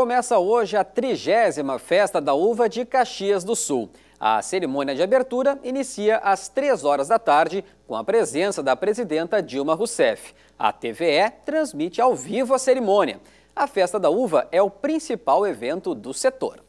Começa hoje a trigésima Festa da Uva de Caxias do Sul. A cerimônia de abertura inicia às três horas da tarde, com a presença da presidenta Dilma Rousseff. A TVE transmite ao vivo a cerimônia. A Festa da Uva é o principal evento do setor.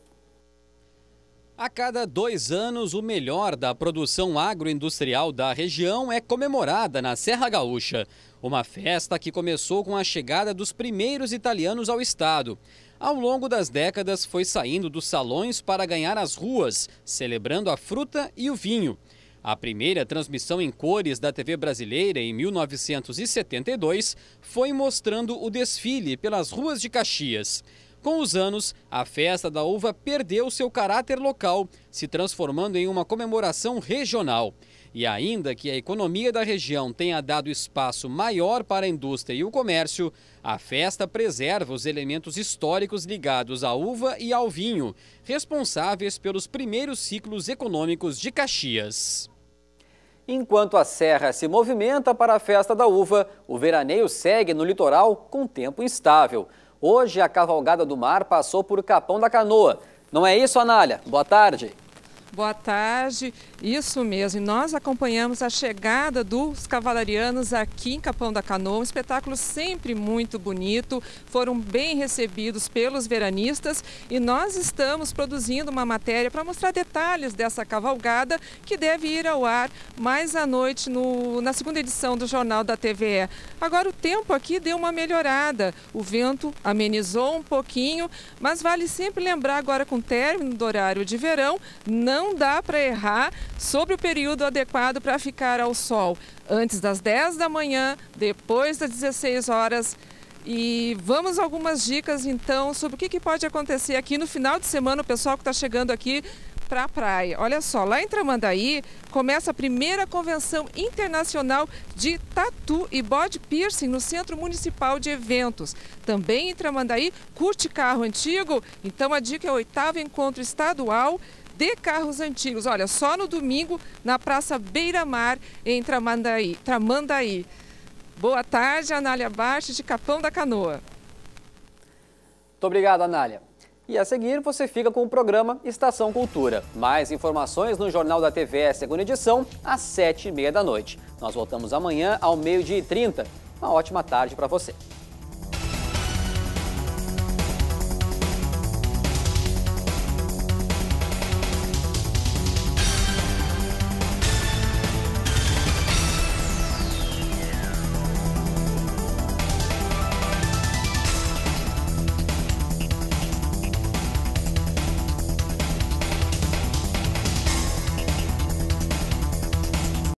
A cada dois anos, o melhor da produção agroindustrial da região é comemorada na Serra Gaúcha. Uma festa que começou com a chegada dos primeiros italianos ao estado. Ao longo das décadas, foi saindo dos salões para ganhar as ruas, celebrando a fruta e o vinho. A primeira transmissão em cores da TV brasileira, em 1972, foi mostrando o desfile pelas ruas de Caxias. Com os anos, a festa da uva perdeu seu caráter local, se transformando em uma comemoração regional. E ainda que a economia da região tenha dado espaço maior para a indústria e o comércio, a festa preserva os elementos históricos ligados à uva e ao vinho, responsáveis pelos primeiros ciclos econômicos de Caxias. Enquanto a serra se movimenta para a festa da uva, o veraneio segue no litoral com tempo instável. Hoje a cavalgada do mar passou por Capão da Canoa. Não é isso, Anália? Boa tarde. Boa tarde. Isso mesmo. nós acompanhamos a chegada dos cavalarianos aqui em Capão da Canoa. Um espetáculo sempre muito bonito. Foram bem recebidos pelos veranistas e nós estamos produzindo uma matéria para mostrar detalhes dessa cavalgada que deve ir ao ar mais à noite no, na segunda edição do Jornal da TVE. Agora o tempo aqui deu uma melhorada. O vento amenizou um pouquinho, mas vale sempre lembrar agora com o término do horário de verão, não não dá para errar sobre o período adequado para ficar ao sol. Antes das 10 da manhã, depois das 16 horas. E vamos algumas dicas então sobre o que, que pode acontecer aqui no final de semana, o pessoal que está chegando aqui para a praia. Olha só, lá em Tramandaí começa a primeira convenção internacional de tatu e body piercing no Centro Municipal de Eventos. Também em Tramandaí, curte carro antigo? Então a dica é o oitavo encontro estadual de carros antigos. Olha, só no domingo, na Praça Beira Mar, em Tramandaí. Tramandaí. Boa tarde, Anália Baixo, de Capão da Canoa. Muito obrigado, Anália. E a seguir você fica com o programa Estação Cultura. Mais informações no Jornal da TV, segunda edição, às sete e meia da noite. Nós voltamos amanhã ao meio-dia e trinta. Uma ótima tarde para você.